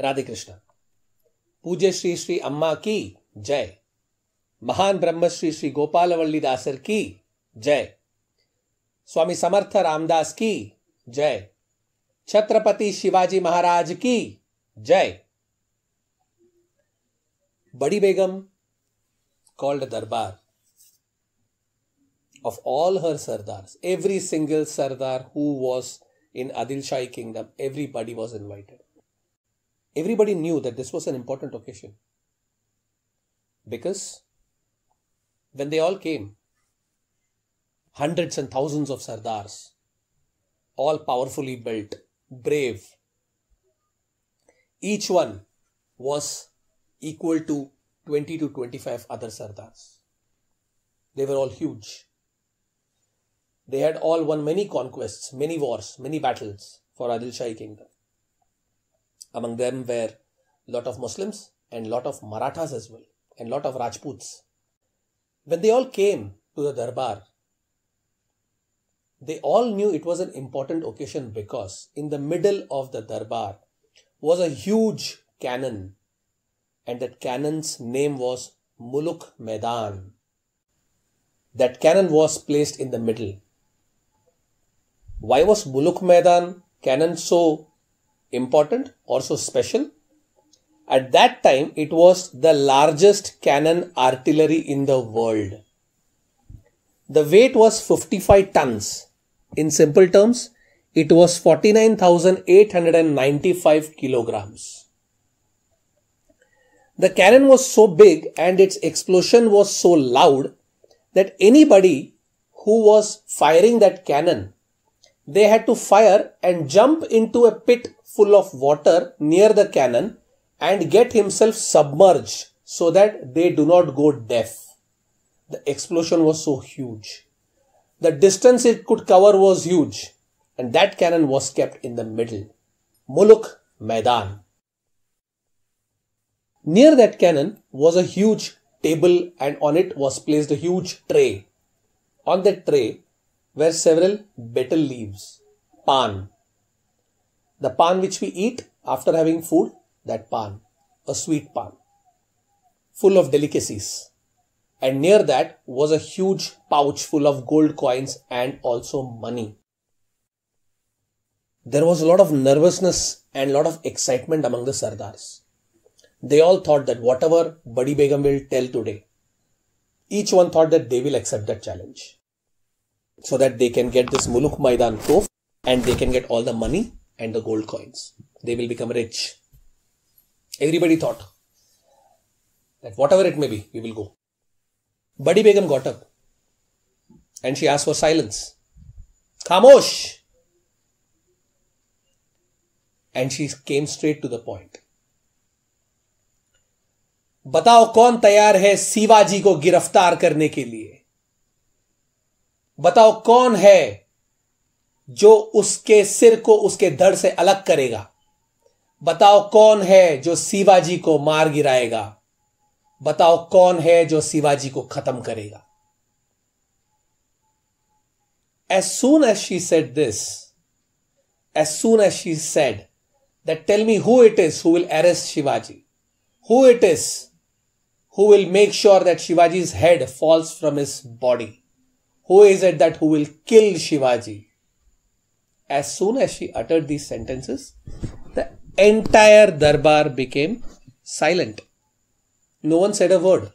राधे कृष्ण पूज्य श्री श्री अम्मा की जय महान ब्रह्मश्री श्री गोपालवल्ली दासर की जय स्वामी समर्थ रामदास की जय छत्रपति शिवाजी महाराज की जय Badi Begum called darbar of all her sardar every single sardar who was in Adilshahi kingdom everybody was invited Everybody knew that this was an important occasion because when they all came, hundreds and thousands of Sardars, all powerfully built, brave, each one was equal to 20 to 25 other Sardars. They were all huge. They had all won many conquests, many wars, many battles for Adil Shahi kingdom. Among them were lot of Muslims and lot of Marathas as well, and lot of Rajputs. When they all came to the Darbar, they all knew it was an important occasion because in the middle of the Darbar was a huge cannon, and that cannon's name was Muluk Medan. That cannon was placed in the middle. Why was Muluk Maidan cannon so important, also special. At that time, it was the largest cannon artillery in the world. The weight was 55 tons. In simple terms, it was 49,895 kilograms. The cannon was so big and its explosion was so loud that anybody who was firing that cannon they had to fire and jump into a pit full of water near the cannon and get himself submerged so that they do not go deaf. The explosion was so huge. The distance it could cover was huge and that cannon was kept in the middle. Muluk Maidan. Near that cannon was a huge table and on it was placed a huge tray. On that tray were several betel leaves. Pan. The pan which we eat after having food, that pan, a sweet pan, full of delicacies. And near that was a huge pouch full of gold coins and also money. There was a lot of nervousness and a lot of excitement among the Sardars. They all thought that whatever Badi Begum will tell today, each one thought that they will accept that challenge so that they can get this Muluk Maidan Tof and they can get all the money and the gold coins. They will become rich. Everybody thought that whatever it may be, we will go. Buddy Begum got up and she asked for silence. Kamosh! And she came straight to the point. बताओ कौन तैयार है Shivaji ko गिरफ्तार करने ke liye. बताओ कौन है जो उसके सिर को उसके धड़ से अलग करेगा बताओ कौन है जो शिवाजी को मार गिराएगा बताओ कौन है जो शिवाजी को खत्म करेगा as soon as she said this as soon as she said that tell me who it is who will arrest Shivaji who it is who will make sure that Shivaji his head falls from his body Who is it that who will kill Shivaji? As soon as she uttered these sentences, the entire Darbar became silent. No one said a word.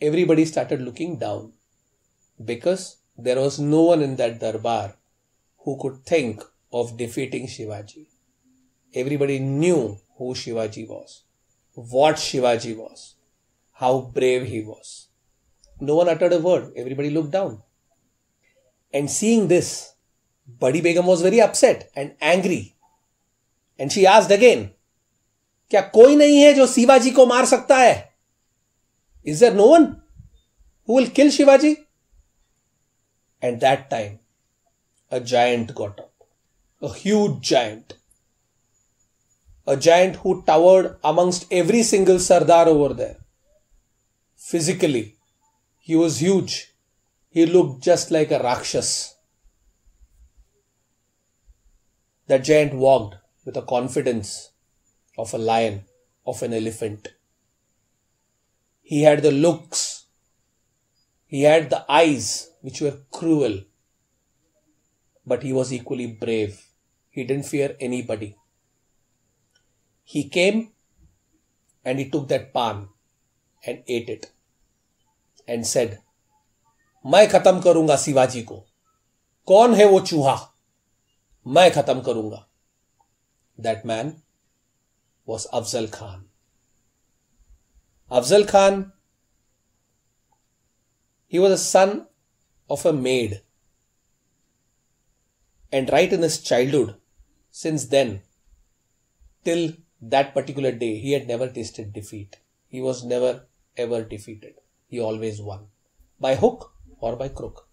Everybody started looking down because there was no one in that Darbar who could think of defeating Shivaji. Everybody knew who Shivaji was, what Shivaji was, how brave he was. No one uttered a word. Everybody looked down. And seeing this, Badi Begum was very upset and angry. And she asked again, क्या कोई नहीं है जो शिवाजी को मार सकता है is there no one who will kill Shivaji and that time a giant got up a huge giant a giant who towered amongst every single sardar over there physically he was huge he looked just like a Rakshas. The giant walked with the confidence of a lion, of an elephant. He had the looks, he had the eyes which were cruel, but he was equally brave. He didn't fear anybody. He came and he took that palm and ate it and said, मैं खत्म करूंगा शिवाजी को कौन है वो चूहा मैं खत्म करूंगा that man was Afzal Khan Afzal Khan he was a son of a maid and right in his childhood since then till that particular day he had never tasted defeat he was never ever defeated he always won by hook or by crook.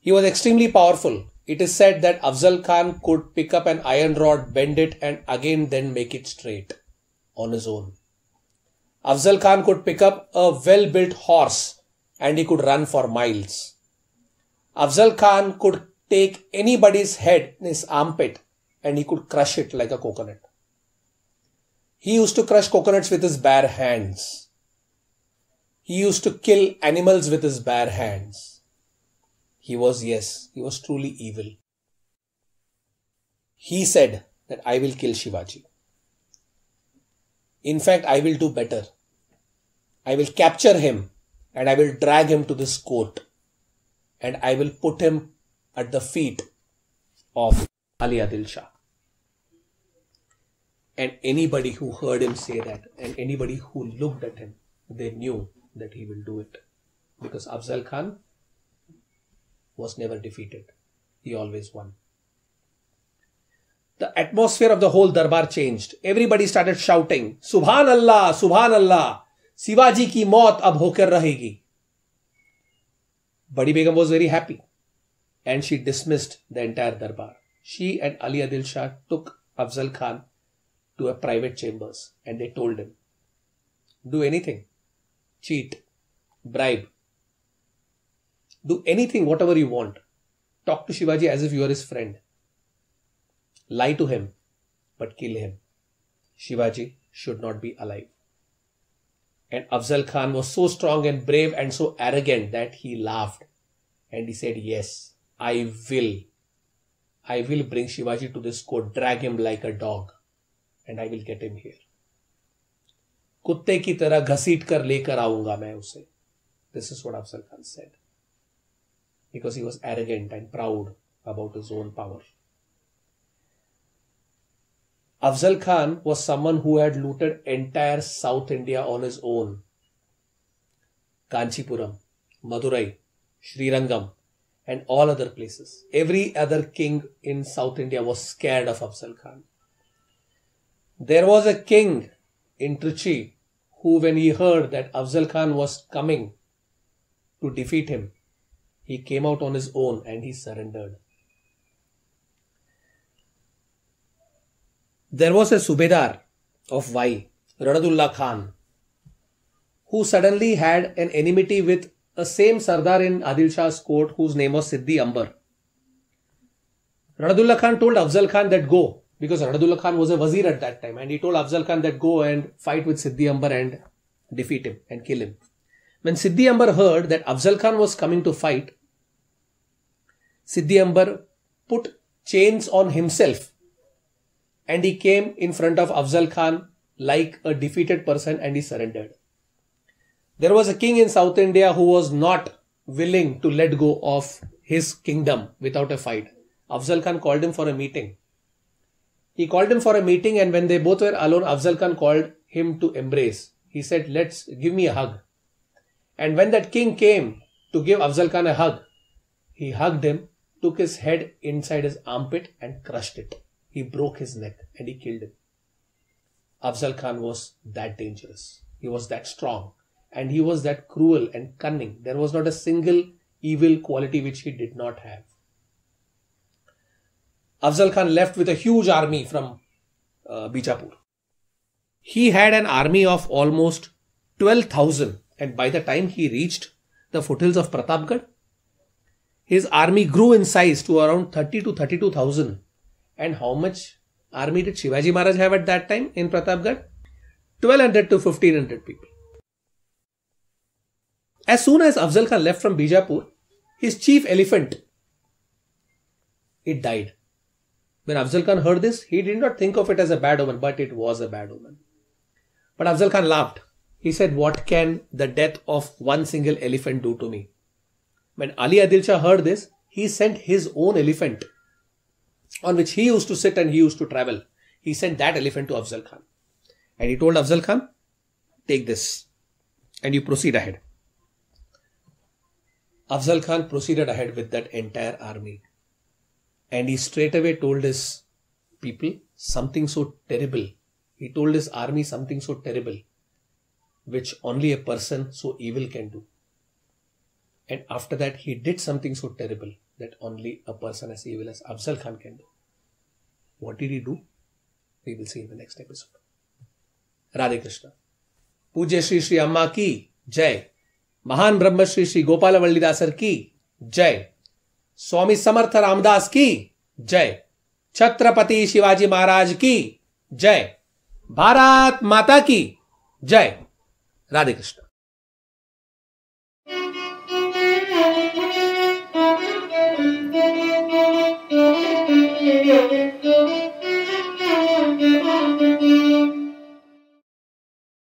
He was extremely powerful. It is said that Afzal Khan could pick up an iron rod, bend it, and again then make it straight on his own. Afzal Khan could pick up a well built horse and he could run for miles. Afzal Khan could take anybody's head in his armpit and he could crush it like a coconut. He used to crush coconuts with his bare hands. He used to kill animals with his bare hands. He was, yes, he was truly evil. He said that I will kill Shivaji. In fact, I will do better. I will capture him and I will drag him to this court and I will put him at the feet of Ali Adil Shah. And anybody who heard him say that and anybody who looked at him, they knew that he will do it because Afzal Khan was never defeated, he always won. The atmosphere of the whole Darbar changed. Everybody started shouting, Subhanallah, Subhanallah, Sivaji ki maut ab hokar rahegi. Badi Begum was very happy and she dismissed the entire Darbar. She and Ali Adil Shah took Afzal Khan to a private chambers and they told him, do anything cheat, bribe, do anything, whatever you want. Talk to Shivaji as if you are his friend. Lie to him, but kill him. Shivaji should not be alive. And Afzal Khan was so strong and brave and so arrogant that he laughed and he said, Yes, I will. I will bring Shivaji to this court, drag him like a dog, and I will get him here. कुत्ते की तरह घसीट कर लेकर आऊंगा मैं उसे this is what Afzal Khan said because he was arrogant and proud about his own power Afzal Khan was someone who had looted entire south India on his own Kanchipuram Madurai Srirangam and all other places every other king in south India was scared of Afzal Khan there was a king in Trichy, who, when he heard that Afzal Khan was coming to defeat him, he came out on his own and he surrendered. There was a Subedar of Wai, Ranadullah Khan, who suddenly had an enmity with a same Sardar in Adil Shah's court whose name was Siddhi Ambar. Ranadullah Khan told Afzal Khan that go, because Ranadullah Khan was a wazir at that time and he told Afzal Khan that go and fight with Siddhi Ambar and defeat him and kill him. When Siddhi Ambar heard that Afzal Khan was coming to fight, Siddhi Ambar put chains on himself and he came in front of Afzal Khan like a defeated person and he surrendered. There was a king in South India who was not willing to let go of his kingdom without a fight. Afzal Khan called him for a meeting he called him for a meeting, and when they both were alone, Afzal Khan called him to embrace. He said, Let's give me a hug. And when that king came to give Afzal Khan a hug, he hugged him, took his head inside his armpit, and crushed it. He broke his neck and he killed him. Afzal Khan was that dangerous. He was that strong. And he was that cruel and cunning. There was not a single evil quality which he did not have. Afzal Khan left with a huge army from uh, Bijapur. He had an army of almost 12,000 and by the time he reached the foothills of Pratapgarh, his army grew in size to around 30 to 32,000. And how much army did Shivaji Maharaj have at that time in Pratapgarh? 1200 to 1500 people. As soon as Afzal Khan left from Bijapur, his chief elephant, it died. When Afzal Khan heard this, he did not think of it as a bad omen, but it was a bad omen. But Afzal Khan laughed. He said, What can the death of one single elephant do to me? When Ali Adil Shah heard this, he sent his own elephant on which he used to sit and he used to travel. He sent that elephant to Afzal Khan. And he told Afzal Khan, Take this and you proceed ahead. Afzal Khan proceeded ahead with that entire army. And he straightaway told his people something so terrible. He told his army something so terrible, which only a person so evil can do. And after that, he did something so terrible that only a person as evil as Afzal Khan can do. What did he do? We will see in the next episode. Radhe Krishna. पूज्य Shri Shri Amma ki जय Mahan Brahma Shri Shri Gopal Vallidasar ki जय स्वामी समर्थ रामदास की जय छत्रपति शिवाजी महाराज की जय भारत माता की जय राधे कृष्ण Yeah, yeah,